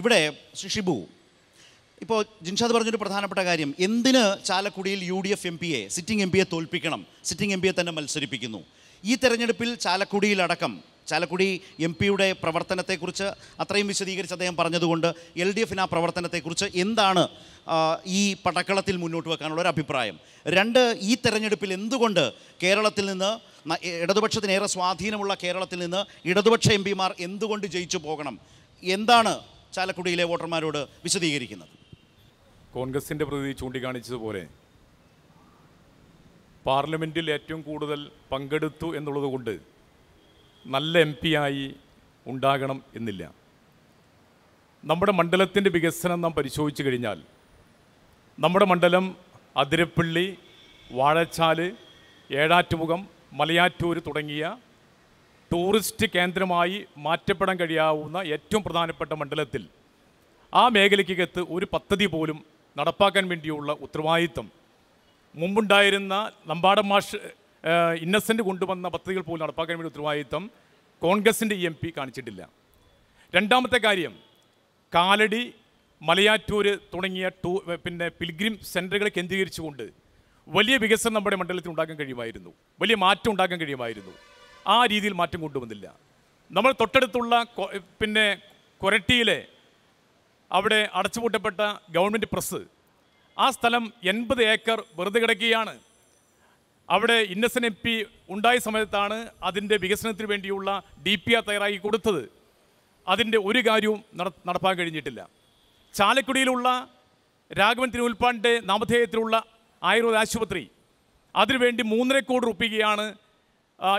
ഇവിടെ ഷിബു ഇപ്പോൾ ജിൻഷാദ് പറഞ്ഞൊരു പ്രധാനപ്പെട്ട കാര്യം എന്തിന് ചാലക്കുടിയിൽ U D F M A sitting M A തോൽപ്പിക്കണം സിറ്റിംഗ് എം എ തന്നെ മത്സരിപ്പിക്കുന്നു ഈ തെരഞ്ഞെടുപ്പിൽ ചാലക്കുടിയിലടക്കം ചാലക്കുടി എം പിയുടെ പ്രവർത്തനത്തെക്കുറിച്ച് അത്രയും വിശദീകരിച്ച് അദ്ദേഹം പറഞ്ഞതുകൊണ്ട് എൽ ഡി എഫിന് ആ പ്രവർത്തനത്തെക്കുറിച്ച് എന്താണ് ഈ പടക്കളത്തിൽ മുന്നോട്ട് വെക്കാനുള്ള ഒരു അഭിപ്രായം രണ്ട് ഈ തെരഞ്ഞെടുപ്പിൽ എന്തുകൊണ്ട് കേരളത്തിൽ നിന്ന് ഇടതുപക്ഷത്തിനേറെ സ്വാധീനമുള്ള കേരളത്തിൽ നിന്ന് ഇടതുപക്ഷ എം പിമാർ എന്തുകൊണ്ട് ജയിച്ചു പോകണം എന്താണ് ചാലക്കുടിയിലെ വോട്ടർമാരോട് വിശദീകരിക്കുന്നത് കോൺഗ്രസിൻ്റെ പ്രതി ചൂണ്ടിക്കാണിച്ചതുപോലെ പാർലമെൻറ്റിൽ ഏറ്റവും കൂടുതൽ പങ്കെടുത്തു എന്നുള്ളതുകൊണ്ട് നല്ല എം ആയി ഉണ്ടാകണം എന്നില്ല നമ്മുടെ മണ്ഡലത്തിൻ്റെ വികസനം നാം പരിശോധിച്ചു കഴിഞ്ഞാൽ നമ്മുടെ മണ്ഡലം അതിരപ്പള്ളി വാഴച്ചാൽ ഏഴാറ്റുമുഖം മലയാറ്റൂർ തുടങ്ങിയ ടൂറിസ്റ്റ് കേന്ദ്രമായി മാറ്റപ്പെടാൻ കഴിയാവുന്ന ഏറ്റവും പ്രധാനപ്പെട്ട മണ്ഡലത്തിൽ ആ മേഖലയ്ക്കകത്ത് ഒരു പദ്ധതി പോലും നടപ്പാക്കാൻ വേണ്ടിയുള്ള ഉത്തരവാദിത്വം മുമ്പുണ്ടായിരുന്ന നമ്പാടം മാഷ് ഇന്നസെൻ്റ് കൊണ്ടുവന്ന പദ്ധതികൾ പോലും നടപ്പാക്കാൻ വേണ്ടി ഉത്തരവാദിത്വം കോൺഗ്രസിൻ്റെ എം പി കാണിച്ചിട്ടില്ല രണ്ടാമത്തെ കാര്യം കാലടി മലയാറ്റൂർ തുടങ്ങിയ ടൂ പിന്നെ പിൽഗ്രിം സെൻറ്ററുകളെ കേന്ദ്രീകരിച്ചുകൊണ്ട് വലിയ വികസനം നമ്മുടെ മണ്ഡലത്തിൽ ഉണ്ടാക്കാൻ കഴിയുമായിരുന്നു വലിയ മാറ്റം ഉണ്ടാക്കാൻ കഴിയുമായിരുന്നു ആ രീതിയിൽ മാറ്റം കൊണ്ടുവന്നില്ല നമ്മൾ തൊട്ടടുത്തുള്ള പിന്നെ കൊരട്ടിയിലെ അവിടെ അടച്ചുപൂട്ടപ്പെട്ട ഗവൺമെൻറ് പ്രസ് ആ സ്ഥലം എൺപത് ഏക്കർ വെറുതെ കിടക്കുകയാണ് അവിടെ ഇന്നസൻ എം പി ഉണ്ടായ സമയത്താണ് അതിൻ്റെ വികസനത്തിന് വേണ്ടിയുള്ള ഡി പി ആർ തയ്യാറാക്കി കൊടുത്തത് അതിൻ്റെ ഒരു കാര്യവും നടപ്പാൻ കഴിഞ്ഞിട്ടില്ല ചാലക്കുടിയിലുള്ള രാഘവൻ തിരുവുൽപ്പാടിൻ്റെ നാമധേയത്തിലുള്ള ആയുർവേദ ആശുപത്രി അതിനുവേണ്ടി മൂന്നര കോടി രൂപയാണ്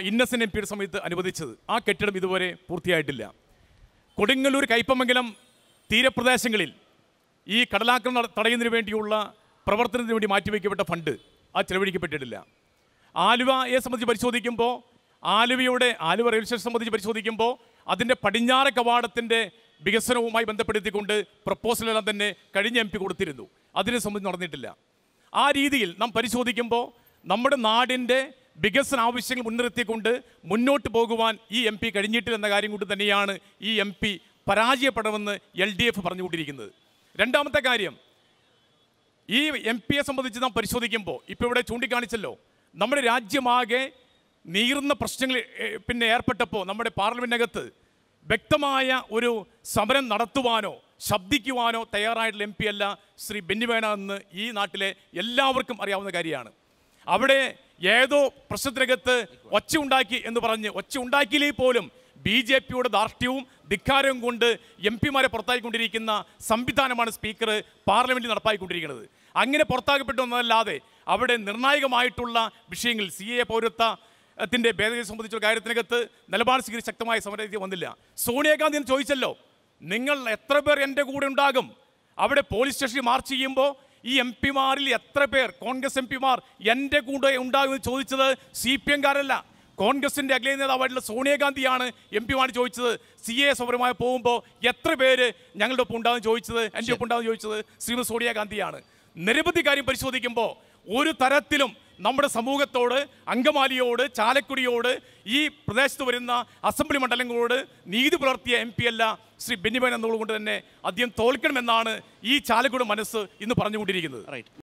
ഇന്നസെൻ്റ് എം പിയുടെ സമയത്ത് അനുവദിച്ചത് ആ കെട്ടിടം ഇതുവരെ പൂർത്തിയായിട്ടില്ല കൊടുങ്ങല്ലൂർ കൈപ്പമംഗലം തീരപ്രദേശങ്ങളിൽ ഈ കടലാക്രമണം തടയുന്നതിന് വേണ്ടിയുള്ള പ്രവർത്തനത്തിന് വേണ്ടി മാറ്റിവെക്കപ്പെട്ട ഫണ്ട് ആ ചെലവഴിക്കപ്പെട്ടിട്ടില്ല ആലുവയെ സംബന്ധിച്ച് പരിശോധിക്കുമ്പോൾ ആലുവയുടെ ആലുവ റെയിൽവേ സ്റ്റേഷൻ സംബന്ധിച്ച് പരിശോധിക്കുമ്പോൾ അതിൻ്റെ പടിഞ്ഞാറ കവാടത്തിൻ്റെ വികസനവുമായി ബന്ധപ്പെടുത്തിക്കൊണ്ട് പ്രപ്പോസലെല്ലാം തന്നെ കഴിഞ്ഞ എം പി കൊടുത്തിരുന്നു അതിനെ സംബന്ധിച്ച് നടന്നിട്ടില്ല ആ രീതിയിൽ നാം പരിശോധിക്കുമ്പോൾ നമ്മുടെ നാടിൻ്റെ വികസന ആവശ്യങ്ങൾ മുൻനിർത്തിക്കൊണ്ട് മുന്നോട്ട് പോകുവാൻ ഈ എം പി കഴിഞ്ഞിട്ടില്ലെന്ന കാര്യം കൊണ്ട് തന്നെയാണ് ഈ എം പി പരാജയപ്പെടുമെന്ന് എൽ ഡി എഫ് പറഞ്ഞുകൊണ്ടിരിക്കുന്നത് രണ്ടാമത്തെ കാര്യം ഈ എം പിയെ സംബന്ധിച്ച് നാം പരിശോധിക്കുമ്പോൾ ഇപ്പോൾ ഇവിടെ ചൂണ്ടിക്കാണിച്ചല്ലോ നമ്മുടെ രാജ്യമാകെ നീറുന്ന പ്രശ്നങ്ങൾ പിന്നെ ഏർപ്പെട്ടപ്പോൾ നമ്മുടെ പാർലമെൻറ്റിനകത്ത് വ്യക്തമായ ഒരു സമരം നടത്തുവാനോ ശബ്ദിക്കുവാനോ തയ്യാറായിട്ടുള്ള എം പി അല്ല ശ്രീ ബെന്നിവേണ എന്ന് ഈ നാട്ടിലെ എല്ലാവർക്കും അറിയാവുന്ന കാര്യമാണ് അവിടെ ഏതോ പ്രശ്നത്തിനകത്ത് ഒച്ച ഉണ്ടാക്കി എന്ന് പറഞ്ഞ് ഒച്ച ഉണ്ടാക്കിയില്ലേ പോലും ബി ജെ പിയുടെ ദാർഢ്യവും ധിക്കാരവും കൊണ്ട് എം പിമാരെ പുറത്താക്കിക്കൊണ്ടിരിക്കുന്ന സംവിധാനമാണ് സ്പീക്കർ പാർലമെൻറ്റിൽ നടപ്പാക്കിക്കൊണ്ടിരിക്കുന്നത് അങ്ങനെ പുറത്താക്കപ്പെട്ടു എന്നതല്ലാതെ അവിടെ നിർണായകമായിട്ടുള്ള വിഷയങ്ങൾ സി എ പൗരത്വ ത്തിൻ്റെ ഭേദഗതി സംബന്ധിച്ച കാര്യത്തിനകത്ത് നിലപാട് സ്വീകരിച്ച് ശക്തമായ സമരത്തിൽ വന്നില്ല സോണിയാഗാന്ധി ചോദിച്ചല്ലോ നിങ്ങൾ എത്ര പേർ എൻ്റെ കൂടെ ഉണ്ടാകും അവിടെ പോലീസ് സ്റ്റേഷനിൽ മാർച്ച് ചെയ്യുമ്പോൾ ഈ എം പിമാരിൽ എത്ര പേർ കോൺഗ്രസ് എം പിമാർ എൻ്റെ കൂടെ ഉണ്ടാകുമെന്ന് ചോദിച്ചത് സി പി എംകാരല്ല കോൺഗ്രസിൻ്റെ അഖിലേ നേതാവായിട്ടുള്ള സോണിയാഗാന്ധിയാണ് എം പിമാർ ചോദിച്ചത് സി എ സമരമായി പോകുമ്പോൾ എത്ര പേര് ഞങ്ങളുടെ ഒപ്പം ഉണ്ടാകും ചോദിച്ചത് എൻ്റെ ഒപ്പം ഉണ്ടാകുന്ന ചോദിച്ചത് ശ്രീമതി സോണിയാഗാന്ധിയാണ് നിരവധി കാര്യം പരിശോധിക്കുമ്പോൾ ഒരു തരത്തിലും നമ്മുടെ സമൂഹത്തോട് അങ്കമാലിയോട് ചാലക്കുടിയോട് ഈ പ്രദേശത്ത് വരുന്ന അസംബ്ലി മണ്ഡലങ്ങളോട് നീതി പുലർത്തിയ എം അല്ല ശ്രീ ബെന്നിമൻ എന്നതുകൊണ്ട് തന്നെ അദ്ദേഹം തോൽക്കണമെന്നാണ് ഈ ചാലക്കുട മനസ്സ് ഇന്ന് പറഞ്ഞുകൊണ്ടിരിക്കുന്നത് റൈറ്റ്